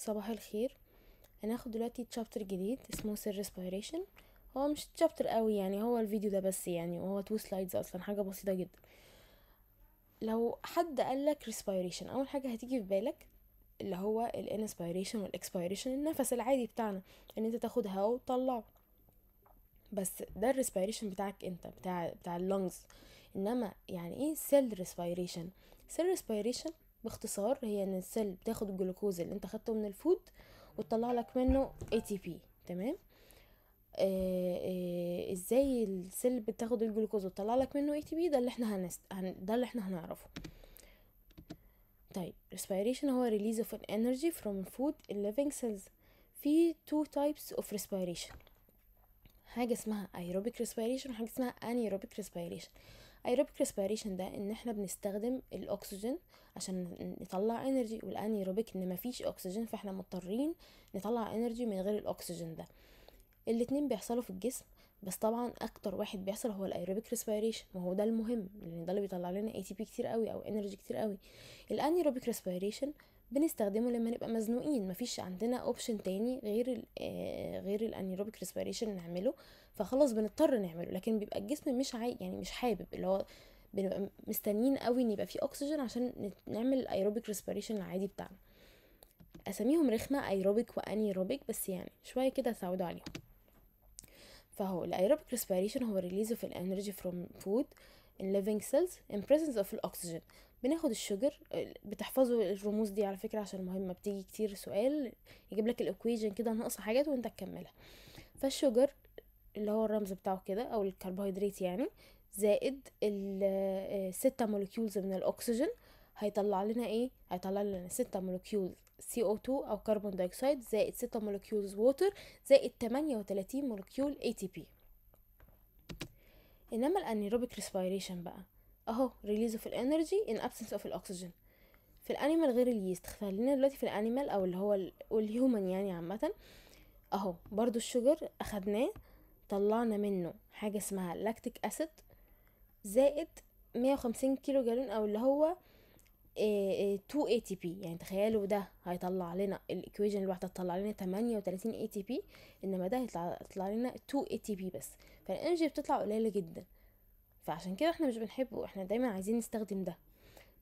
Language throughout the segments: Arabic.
صباح الخير هناخد دلوقتي تشابتر جديد اسمه سر ريسبيريشن هو مش تشابتر قوي يعني هو الفيديو ده بس يعني وهو تو سلايدز اصلا حاجه بسيطه جدا لو حد قالك ريسبيريشن اول حاجه هتيجي في بالك اللي هو الانسبيريشن والاكسبيريشن النفس العادي بتاعنا ان انت تاخد هواء وتطلعه بس ده الريسبيريشن بتاعك انت بتاع بتاع اللونجز انما يعني ايه سيل ريسبيريشن سيل ريسبيريشن باختصار هي ان السيل بتاخد الجلوكوز اللي انت خدته من الفود وتطلع لك منه ATP تمام آه،, آه ازاي السيل بتاخد الجلوكوز وتطلع لك منه اي تي بي ده اللي احنا هنست... هن... ده اللي احنا هنعرفه طيب respiration هو release of an energy from food in living cells في two types of respiration حاجة اسمها aerobic respiration وحاجة اسمها anaerobic respiration ايروبيك ريسبيريشن ده ان احنا بنستخدم الاكسجين عشان نطلع انرجي والانيروبيك ان مفيش اكسجين فاحنا مضطرين نطلع انرجي من غير الاكسجين ده الاتنين بيحصلوا في الجسم بس طبعا اكتر واحد بيحصل هو الايروبيك ريسبيريشن ما هو ده المهم لان ده اللي بيطلع لنا اي تي بي كتير قوي او انرجي كتير قوي الانيروبيك ريسبيريشن بنستخدمه لما نبقى مزنوقين مفيش عندنا اوبشن تاني غير ال آه، غير الانيروبيك ريسبيريشن نعمله فخلاص بنضطر نعمله لكن بيبقى الجسم مش عاي يعني مش حابب اللي هو بنبقى مستنيين قوي ان يبقى فيه اكسجين عشان نعمل الايروبيك ريسبيريشن العادي بتاعنا اساميهم رخمه ايروبيك وانيروبيك بس يعني شويه كده هتعودوا عليهم فهو الايروبيك ريسبيريشن هو ريليز اوف الانرجي فروم فود in living cells in presence of الاكسجين بناخد الشجر بتحفظوا الرموز دي على فكره عشان مهمه بتيجي كتير سؤال يجيب لك الاكويجن كده ناقصه حاجات وانت تكملها فالشجر اللي هو الرمز بتاعه كده او الكربوهيدرات يعني زائد الستة آه، مولكيولز من الاكسجين هيطلع لنا ايه هيطلع لنا ستة مولكيولز CO2 او كربون دايكسايد زائد ستة مولكيولز ووتر زائد تمانية وتلاتين مولكيول ATP انما الانيروبيك ريسبيريشن بقى اهو ريليز اوف الانرجي ان ابسنس اوف الاكسجين في الانيمال غير اليست خلينا دلوقتي في الانيمال او اللي هو والهيومن يعني عامه اهو برضو الشجر اخدناه طلعنا منه حاجه اسمها لاكتيك اسيد زائد 150 كيلو جالون او اللي هو 2 اي تي بي يعني تخيلوا ده هيطلع لنا الاكويجن الواحده تطلع لنا 38 اي تي بي انما ده هيطلع لنا 2 اي تي بي بس فالانرجي بتطلع قليله جدا فعشان كده احنا مش بنحبه احنا دايما عايزين نستخدم ده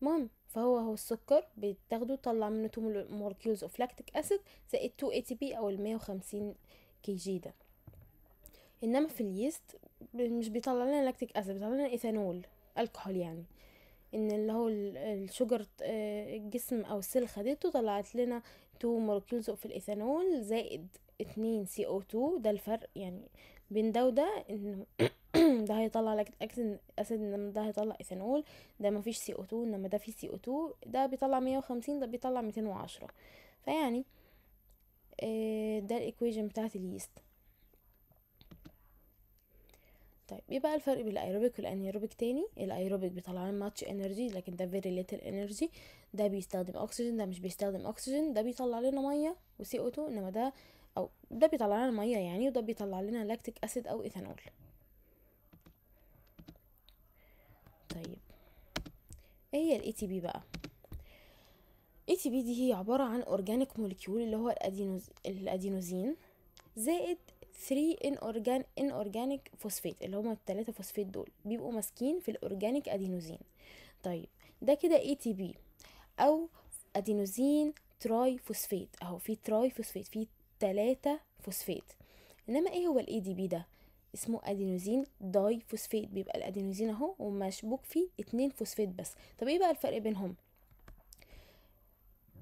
المهم فهو هو السكر بتاخده طلع منه تو مولكيولز اوف لاكتيك اسيد زائد 2 اي تي بي او ال 150 كي جي ده انما في اليست مش بيطلع لنا لاكتيك اسيد بيطلع لنا ايثانول الكحول يعني ان اللي هو الشجر الجسم آه، او السيل خدته طلعت لنا 2 مولكيولز اوف الايثانول زائد 2 او 2 ده الفرق يعني بين ده وده انه ده هيطلع لك اكسن اسيد انما ده هيطلع ايثانول ده مفيش سي او 2 انما ده فيه سي او 2 ده بيطلع 150 ده بيطلع 210 فيعني آه، ده الايكويشن بتاعت اليست طيب ايه بقى الفرق بين الايروبيك والانيروبيك تاني الايروبيك بيطلع لنا ماتش انرجي لكن ده فيري ليتل انرجي ده بيستخدم اكسجين ده مش بيستخدم اكسجين ده بيطلع لنا ميه وسي او 2 انما ده او ده بيطلع لنا ميه يعني وده بيطلع لنا لاكتيك اسيد او ايثانول طيب ايه هي الاي تي بي بقى اي تي بي دي هي عباره عن اورجانيك مولكيول اللي هو الادينوز الادينوزين زائد 3 ان اورجان ان اورجانيك فوسفيت اللي هما الثلاثه فوسفيت دول بيبقوا ماسكين في الاورجانيك ادينوزين طيب ده كده اي تي بي او ادينوزين تراي فوسفيت اهو في تراي فوسفيت في 3 فوسفات انما ايه هو الاي دي بي ده اسمه ادينوزين داي فوسفات بيبقى الادينوزين اهو ومشبوك فيه اتنين فوسفات بس طب ايه بقى الفرق بينهم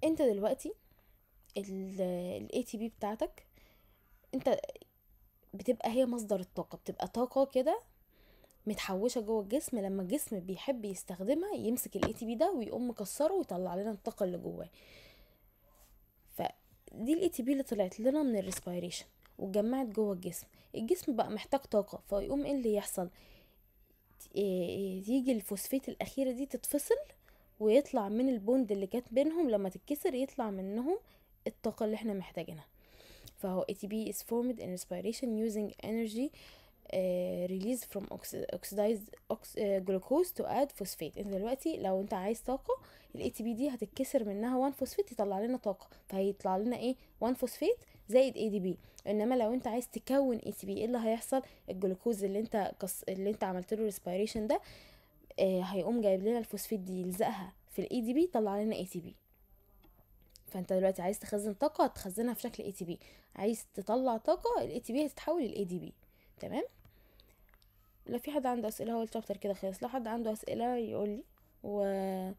انت دلوقتي الاي تي بي بتاعتك انت بتبقى هي مصدر الطاقه بتبقى طاقه كده متحوشه جوه الجسم لما الجسم بيحب يستخدمها يمسك الاي تي بي ده ويقوم مكسره ويطلع لنا الطاقه اللي جواه دي الاي تي بي اللي طلعت لنا من الريسبيريشن واتجمعت جوه الجسم الجسم بقى محتاج طاقه فيقوم ايه اللي يحصل آه، آه، يجي الفوسفيت الاخيره دي تتفصل ويطلع من البوند اللي كانت بينهم لما تتكسر يطلع منهم الطاقه اللي احنا محتاجينها فهو ATP is formed in respiration using energy انرجي ريليز فروم اوكسيدايز جلوكوز تو اد فوسفيت انت دلوقتي لو انت عايز طاقه الاي تي بي دي هتتكسر منها 1 فوسفيت يطلع لنا طاقه فهيطلع لنا ايه 1 فوسفيت زائد اي دي بي انما لو انت عايز تكون اي تي بي ايه اللي هيحصل الجلوكوز اللي انت قص... اللي انت عملت له ريسبيريشن ده آه هيقوم جايب لنا الفوسفيت دي يلزقها في الاي دي بي يطلع لنا اي تي بي فانت دلوقتي عايز تخزن طاقه هتخزنها في شكل اي تي بي عايز تطلع طاقه الاي تي بي هتتحول للاي دي بي تمام لو في حد عنده اسئله هو التشابتر كده خلص لو حد عنده اسئله يقول لي و ان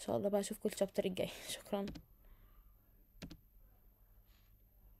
شاء الله بقى اشوفكم الشابتر الجاي شكرا